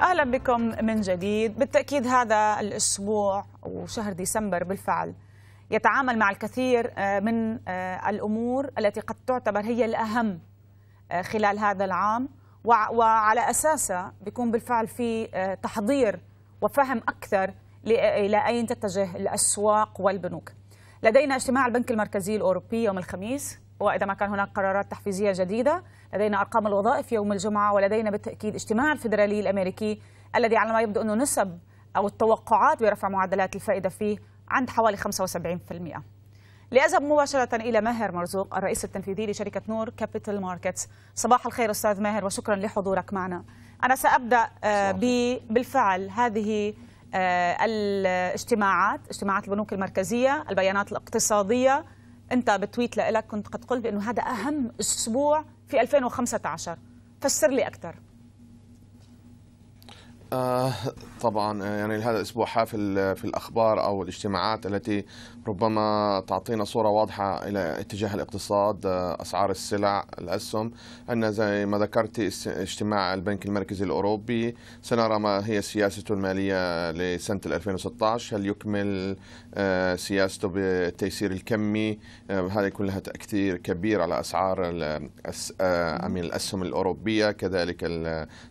اهلا بكم من جديد، بالتاكيد هذا الاسبوع وشهر ديسمبر بالفعل يتعامل مع الكثير آه، من آه، الامور التي قد تعتبر هي الاهم آه، خلال هذا العام وعلى اساسها بيكون بالفعل في تحضير وفهم اكثر الى اين تتجه الاسواق والبنوك. لدينا اجتماع البنك المركزي الاوروبي يوم الخميس وإذا ما كان هناك قرارات تحفيزية جديدة لدينا أرقام الوظائف يوم الجمعة ولدينا بالتأكيد اجتماع الفيدرالي الأمريكي الذي على ما يبدو أنه نسب أو التوقعات برفع معدلات الفائدة فيه عند حوالي 75% لأذهب مباشرة إلى ماهر مرزوق الرئيس التنفيذي لشركة نور كابيتال ماركتس صباح الخير أستاذ ماهر وشكرا لحضورك معنا أنا سأبدأ آه، بالفعل هذه آه، الاجتماعات اجتماعات البنوك المركزية البيانات الاقتصادية انت بتويت لك كنت قد قلت بانه هذا اهم اسبوع في 2015 فسر لي اكثر آه طبعا آه، يعني هذا الاسبوع حافل آه، في الاخبار او الاجتماعات التي ربما تعطينا صوره واضحه الى اتجاه الاقتصاد آه، اسعار السلع الاسهم ان زي ما ذكرت اجتماع البنك المركزي الاوروبي سنرى ما هي سياسته الماليه لسنه 2016 هل يكمل سياسته بالتيسير الكمي هذه كلها تاثير كبير على اسعار الاسهم الاوروبيه كذلك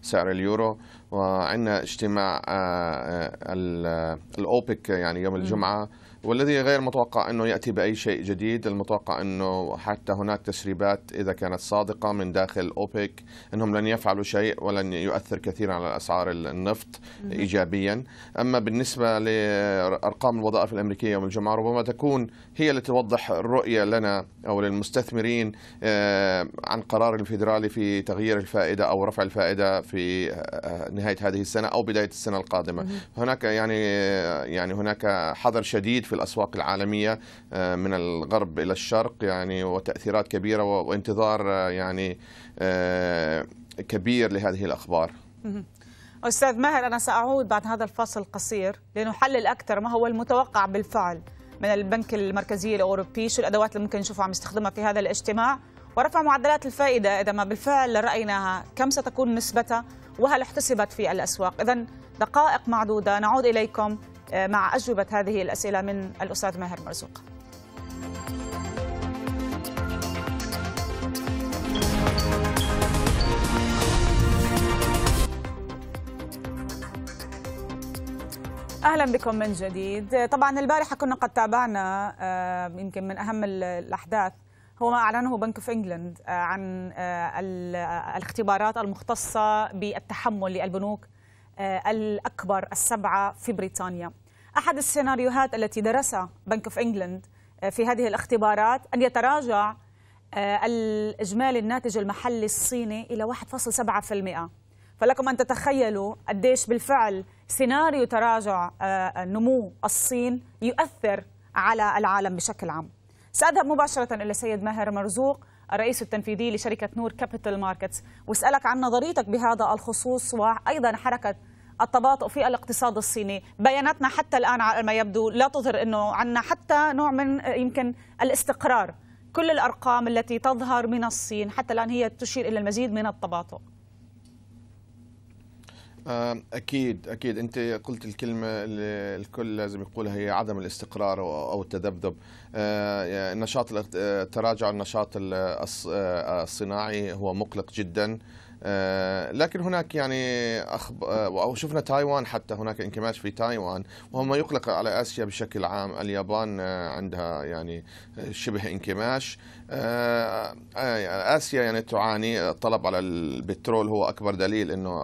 سعر اليورو وعندنا اجتماع آه، آه، آه، الاوبك يعني يوم الجمعه والذي غير متوقع انه ياتي باي شيء جديد، المتوقع انه حتى هناك تسريبات اذا كانت صادقه من داخل اوبك انهم لن يفعلوا شيء ولن يؤثر كثيرا على اسعار النفط ايجابيا، اما بالنسبه لارقام الوظائف الامريكيه يوم الجمعه ربما تكون هي التي توضح الرؤيه لنا او للمستثمرين آه، عن قرار الفيدرالي في تغيير الفائده او رفع الفائده في آه، نهايه هذه السنه او بدايه السنه القادمه، هناك يعني آه، يعني هناك حذر شديد في الأسواق العالمية آه، من الغرب إلى الشرق يعني وتأثيرات كبيرة وانتظار آه، يعني آه، كبير لهذه الأخبار أستاذ ماهر أنا سأعود بعد هذا الفاصل القصير لنحلل أكثر ما هو المتوقع بالفعل من البنك المركزي الأوروبي شو الأدوات اللي ممكن نشوفها عم يستخدمها في هذا الاجتماع ورفع معدلات الفائدة إذا ما بالفعل رأيناها كم ستكون نسبتها وهل احتسبت في الأسواق إذا دقائق معدودة نعود إليكم آه، مع أجوبة هذه الأسئلة من الأستاذ ماهر مرزوق اهلا بكم من جديد طبعا البارحه كنا قد تابعنا آه، يمكن من اهم الاحداث هو ما اعلنه بنك اوف انجلند عن آه، الاختبارات المختصه بالتحمل للبنوك آه، الأكبر السبعة في بريطانيا أحد السيناريوهات التي درسها بنك اوف انجلند في هذه الاختبارات أن يتراجع آه، الإجمالي الناتج المحلي الصيني إلى 1.7% فلكم أن تتخيلوا قديش بالفعل سيناريو تراجع آه، نمو الصين يؤثر على العالم بشكل عام سأذهب مباشرة إلى سيد ماهر مرزوق الرئيس التنفيذي لشركة نور كابيتال ماركتس واسألك عن نظريتك بهذا الخصوص وأيضا حركة التباطؤ في الاقتصاد الصيني بياناتنا حتى الآن على ما يبدو لا تظهر أنه عندنا حتى نوع من يمكن الاستقرار كل الأرقام التي تظهر من الصين حتى الآن هي تشير إلى المزيد من التباطؤ اكيد اكيد انت قلت الكلمه اللي الكل لازم يقولها هي عدم الاستقرار او التذبذب النشاط آه، آه، تراجع النشاط آه، الصناعي هو مقلق جدا آه، لكن هناك يعني أخب... آه، او شفنا تايوان حتى هناك انكماش في تايوان وهو ما يقلق على اسيا بشكل عام اليابان آه، عندها يعني شبه انكماش اسيا يعني تعاني الطلب على البترول هو اكبر دليل انه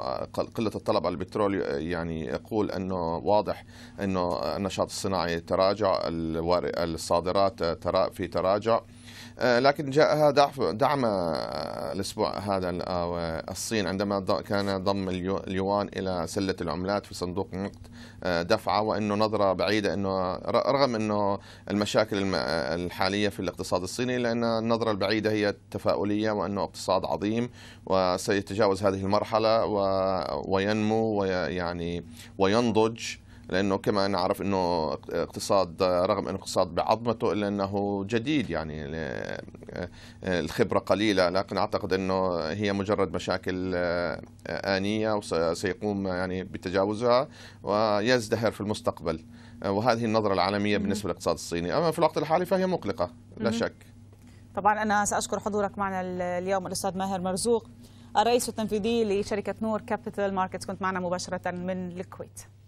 قله الطلب على البترول يعني يقول انه واضح انه النشاط الصناعي تراجع الصادرات في تراجع لكن جاء دعم الاسبوع هذا الصين عندما كان ضم اليوان إلى سلة العملات في صندوق النقد آه، دفعة وأنه نظرة بعيدة أنه رغم أنه المشاكل الحالية في الاقتصاد الصيني لأن النظرة البعيدة هي تفاؤلية وأنه اقتصاد عظيم وسيتجاوز هذه المرحلة وينمو ويعني وينضج لانه كما نعرف انه اقتصاد رغم انه اقتصاد بعظمته الا انه جديد يعني الخبره قليله لكن اعتقد انه هي مجرد مشاكل آه، انيه وسيقوم يعني بتجاوزها ويزدهر في المستقبل آه، وهذه النظره العالميه بالنسبه للاقتصاد الصيني اما في الوقت الحالي فهي مقلقه لا شك طبعا انا ساشكر حضورك معنا اليوم الاستاذ ماهر مرزوق الرئيس التنفيذي لشركه نور كابيتال ماركتس كنت معنا مباشره من الكويت